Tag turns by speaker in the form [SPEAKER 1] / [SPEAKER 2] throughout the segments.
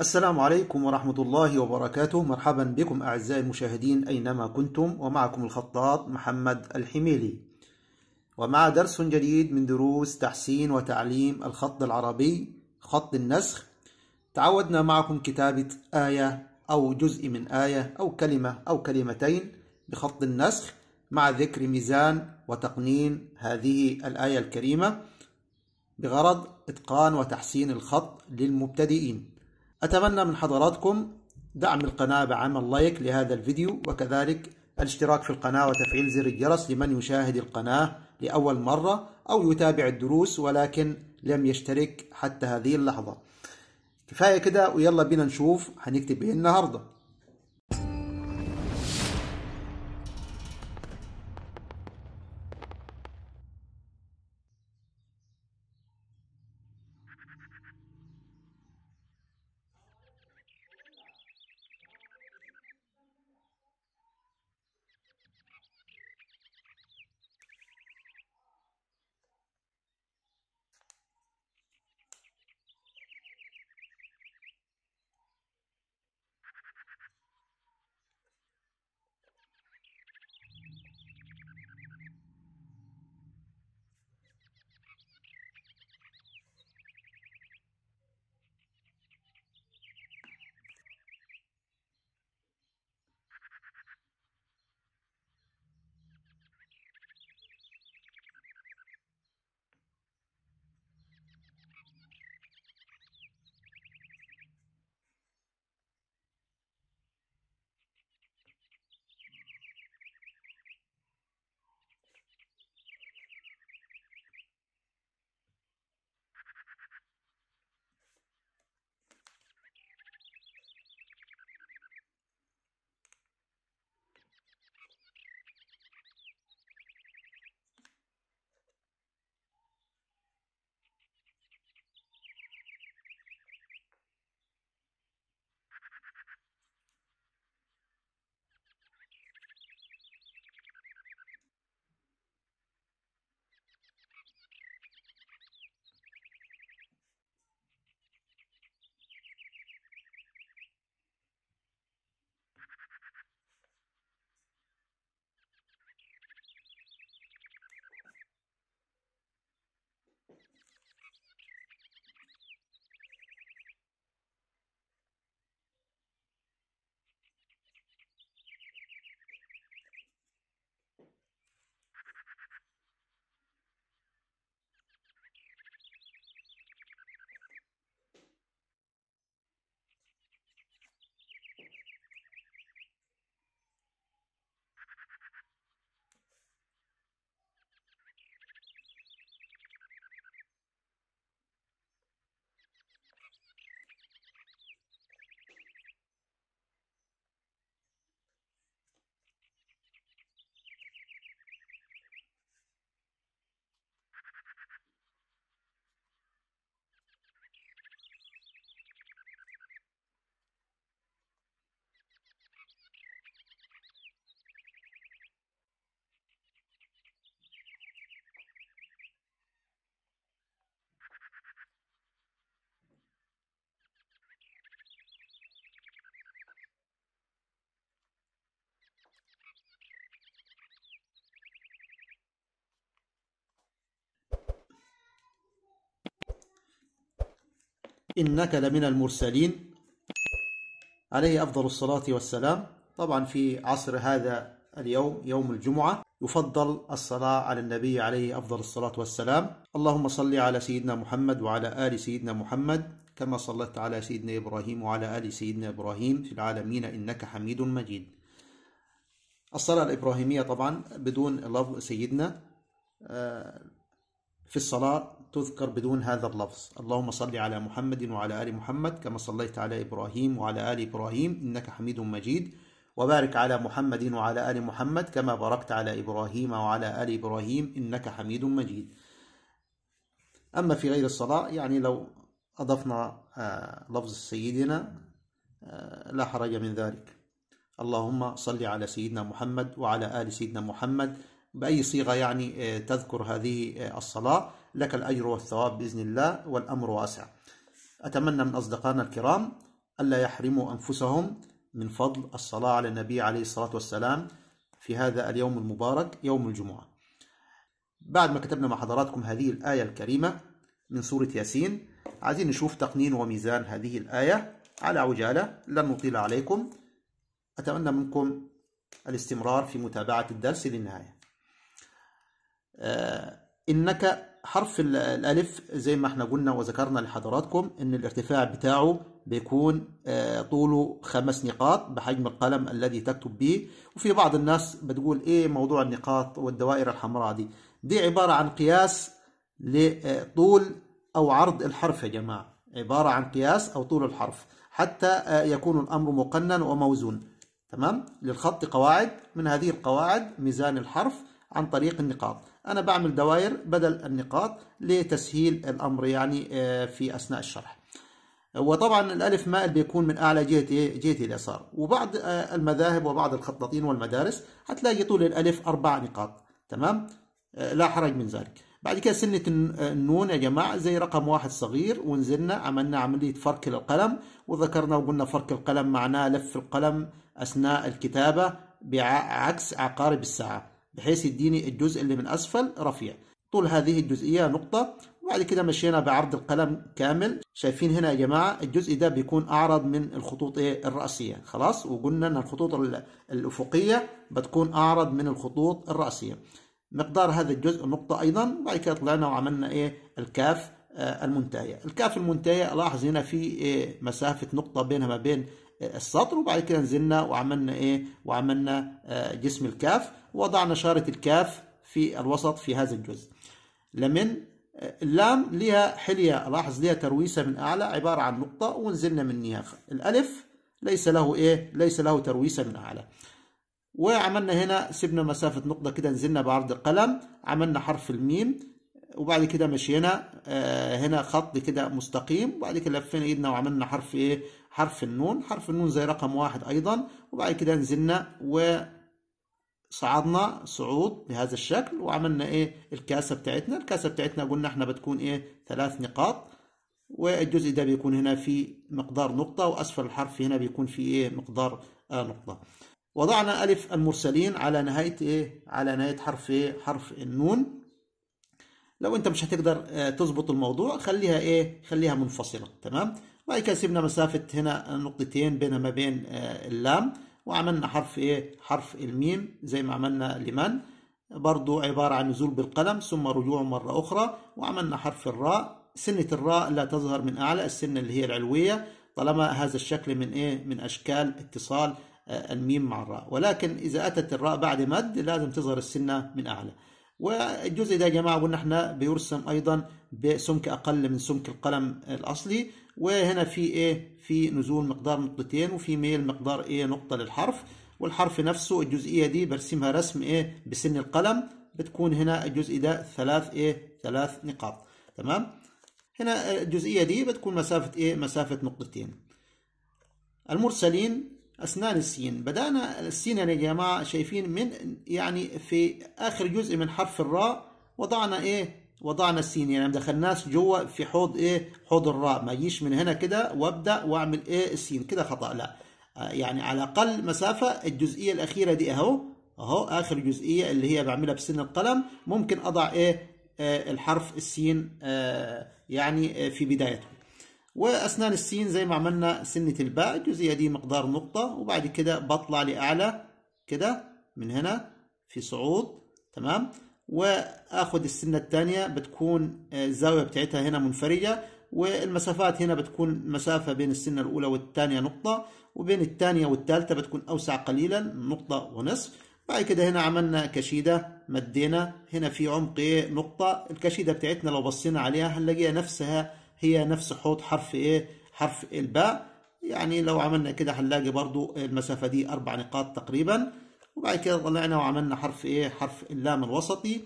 [SPEAKER 1] السلام عليكم ورحمة الله وبركاته مرحبا بكم أعزائي المشاهدين أينما كنتم ومعكم الخطاط محمد الحميلي ومع درس جديد من دروس تحسين وتعليم الخط العربي خط النسخ تعودنا معكم كتابة آية أو جزء من آية أو كلمة أو كلمتين بخط النسخ مع ذكر ميزان وتقنين هذه الآية الكريمة بغرض إتقان وتحسين الخط للمبتدئين أتمنى من حضراتكم دعم القناة بعمل لايك لهذا الفيديو وكذلك الاشتراك في القناة وتفعيل زر الجرس لمن يشاهد القناة لأول مرة أو يتابع الدروس ولكن لم يشترك حتى هذه اللحظة كفاية كده ويلا بينا نشوف هنكتب ايه النهارده إنك لمن المرسلين عليه أفضل الصلاة والسلام طبعا في عصر هذا اليوم يوم الجمعة يفضل الصلاة على النبي عليه أفضل الصلاة والسلام اللهم صل على سيدنا محمد وعلى آل سيدنا محمد كما صلت على سيدنا إبراهيم وعلى آل سيدنا إبراهيم في العالمين إنك حميد مجيد الصلاة الإبراهيمية طبعا بدون لفظ سيدنا آه، في الصلاة تذكر بدون هذا اللفظ اللهم صل على محمد وعلى آل محمد كما صليت على إبراهيم وعلى آل إبراهيم إنك حميد مجيد وبارك على محمد وعلى آل محمد كما باركت على إبراهيم وعلى آل إبراهيم إنك حميد مجيد أما في غير الصلاة يعني لو أضفنا آه، لفظ سيدنا آه، لا حرج من ذلك اللهم صل على سيدنا محمد وعلى آل سيدنا محمد بأي صيغة يعني آه، تذكر هذه الصلاة لك الأجر والثواب بإذن الله والأمر واسع أتمنى من أصدقائنا الكرام ألا يحرموا أنفسهم من فضل الصلاة على النبي عليه الصلاة والسلام في هذا اليوم المبارك يوم الجمعة بعد ما كتبنا مع حضراتكم هذه الآية الكريمة من سورة ياسين عايزين نشوف تقنين وميزان هذه الآية على عجالة لن نطيل عليكم أتمنى منكم الاستمرار في متابعة الدرس للنهاية آه، إنك حرف الألف زي ما احنا قلنا وذكرنا لحضراتكم إن الارتفاع بتاعه بيكون آه، طوله خمس نقاط بحجم القلم الذي تكتب به وفي بعض الناس بتقول إيه موضوع النقاط والدوائر الحمراء دي دي عبارة عن قياس لطول أو عرض الحرف يا جماعة عبارة عن قياس أو طول الحرف حتى آه، يكون الأمر مقنن وموزون تمام للخط قواعد من هذه القواعد ميزان الحرف عن طريق النقاط أنا بعمل دوائر بدل النقاط لتسهيل الأمر يعني آه، في أثناء الشرح وطبعا الألف مائل بيكون من أعلى جهة جهة اليسار وبعض آه، المذاهب وبعض الخطاطين والمدارس هتلاقي طول الألف أربع نقاط تمام آه، لا حرج من ذلك بعد كده سنة النون يا جماعة زي رقم واحد صغير ونزلنا عملنا عملية فرك للقلم وذكرنا وقلنا فرك القلم معناه لف القلم أثناء الكتابة بعكس عقارب الساعة بحيث يديني الجزء اللي من أسفل رفيع طول هذه الجزئية نقطة وبعد كده مشينا بعرض القلم كامل شايفين هنا يا جماعة الجزء ده بيكون أعرض من الخطوط إيه الرأسية خلاص وقلنا أن الخطوط الأفقية بتكون أعرض من الخطوط الرأسية مقدار هذا الجزء نقطة أيضا وبعد كده طلعنا وعملنا إيه الكاف آه، المنتهية الكاف المنتهية لاحظ هنا في إيه مسافة نقطة بينها ما بين السطر وبعد كده نزلنا وعملنا ايه وعملنا آه، جسم الكاف ووضعنا شارة الكاف في الوسط في هذا الجزء لمن آه، اللام ليها حلية لاحظ ليها ترويسة من أعلى عبارة عن نقطة ونزلنا من منها الألف ليس له إيه ليس له ترويسة من أعلى وعملنا هنا سيبنا مسافة نقطة كده نزلنا بعرض القلم عملنا حرف الميم وبعد كده مشينا آه، هنا خط كده مستقيم وبعد كده لفينا ايدنا وعملنا حرف ايه حرف النون حرف النون زي رقم واحد أيضا وبعد كده نزلنا وصعدنا صعود بهذا الشكل وعملنا إيه الكاسة بتاعتنا الكاسة بتاعتنا قلنا إحنا بتكون إيه ثلاث نقاط والجزء ده بيكون هنا في مقدار نقطة وأسفل الحرف هنا بيكون في إيه مقدار آه نقطة وضعنا ألف المرسلين على نهاية إيه على نهاية حرف إيه حرف النون لو أنت مش هتقدر آه، تظبط الموضوع خليها إيه خليها منفصلة تمام وبعد كده سيبنا مسافة هنا نقطتين بين ما بين آه، اللام وعملنا حرف ايه حرف الميم زي ما عملنا لمن برضو عبارة عن نزول بالقلم ثم رجوع مرة أخرى وعملنا حرف الراء سنة الراء لا تظهر من أعلى السنة اللي هي العلوية طالما هذا الشكل من إيه من أشكال اتصال آه، الميم مع الراء ولكن إذا أتت الراء بعد مد لازم تظهر السنة من أعلى والجزء ده يا جماعة قلنا احنا بيرسم أيضا بسمك أقل من سمك القلم الأصلي وهنا في ايه في نزول مقدار نقطتين وفي ميل مقدار ايه نقطة للحرف والحرف نفسه الجزئية دي برسمها رسم ايه بسن القلم بتكون هنا الجزء ده ثلاث ايه ثلاث نقاط تمام هنا الجزئية دي بتكون مسافة ايه مسافة نقطتين المرسلين أسنان السين بدأنا السين يا جماعة شايفين من يعني في آخر جزء من حرف الراء وضعنا إيه وضعنا السين يعني ما دخلناش جوه في حوض ايه حوض الراء ما اجيش من هنا كده وابدا واعمل ايه السين كده خطا لا آه، يعني على اقل مسافه الجزئيه الاخيره دي اهو اهو اخر جزئيه اللي هي بعملها بسن القلم ممكن اضع ايه آه، الحرف السين آه، يعني في بدايته واسنان السين زي ما عملنا سنه الباء الجزئيه دي مقدار نقطه وبعد كده بطلع لاعلى كده من هنا في صعود تمام واخد السنه الثانيه بتكون آه، الزاويه بتاعتها هنا منفرجه والمسافات هنا بتكون مسافه بين السنه الاولى والثانيه نقطه وبين الثانيه والثالثه بتكون اوسع قليلا نقطه ونصف بعد كده هنا عملنا كشيده مدينا هنا في عمق ايه نقطه الكشيده بتاعتنا لو بصينا عليها هنلاقيها نفسها هي نفس حوض حرف ايه حرف الباء يعني لو عملنا كده هنلاقي برضو المسافه دي اربع نقاط تقريبا وبعد كده طلعنا وعملنا حرف ايه حرف اللام الوسطي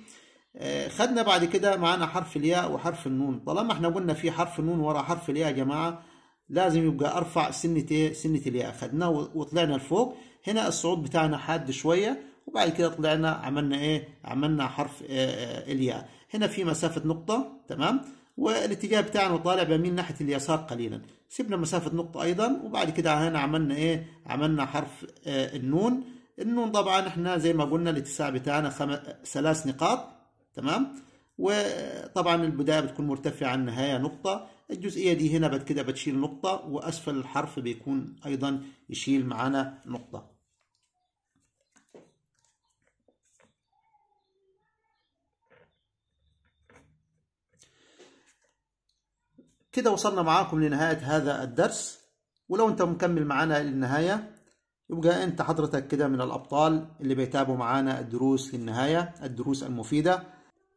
[SPEAKER 1] آه، خدنا بعد كده معانا حرف الياء وحرف النون طالما احنا قلنا في حرف النون ورا حرف الياء يا جماعه لازم يبقى ارفع سنه ايه سنه الياء خدناه وطلعنا لفوق هنا الصعود بتاعنا حاد شويه وبعد كده طلعنا عملنا ايه عملنا حرف إيه الياء هنا في مسافه نقطه تمام والاتجاه بتاعنا طالع بميل ناحيه اليسار قليلا سيبنا مسافه نقطه ايضا وبعد كده هنا عملنا ايه عملنا حرف إيه النون النون طبعا احنا زي ما قلنا الاتساع بتاعنا خم... ثلاث نقاط تمام وطبعا البداية بتكون مرتفعة عن النهاية نقطة الجزئية دي هنا بعد كده بتشيل نقطة وأسفل الحرف بيكون أيضا يشيل معانا نقطة كده وصلنا معاكم لنهاية هذا الدرس ولو أنت مكمل معانا للنهاية يبقى انت حضرتك كده من الابطال اللي بيتابعوا معانا الدروس للنهايه الدروس المفيده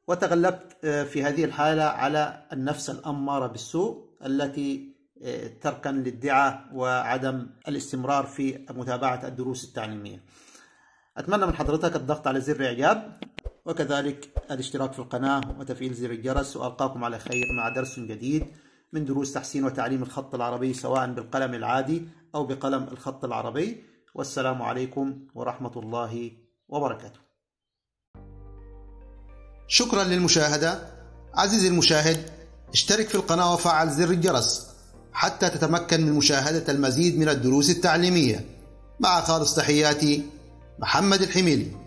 [SPEAKER 1] وتغلبت آه، في هذه الحاله على النفس الاماره بالسوء التي آه، تركن للدعه وعدم الاستمرار في متابعه الدروس التعليميه. اتمنى من حضرتك الضغط على زر اعجاب وكذلك الاشتراك في القناه وتفعيل زر الجرس والقاكم على خير مع درس جديد من دروس تحسين وتعليم الخط العربي سواء بالقلم العادي او بقلم الخط العربي. والسلام عليكم ورحمة الله وبركاته. شكرا للمشاهدة. عزيزي المشاهد، اشترك في القناة وفعل زر الجرس حتى تتمكن من مشاهدة المزيد من الدروس التعليمية. مع خالص تحياتي محمد الحميلي.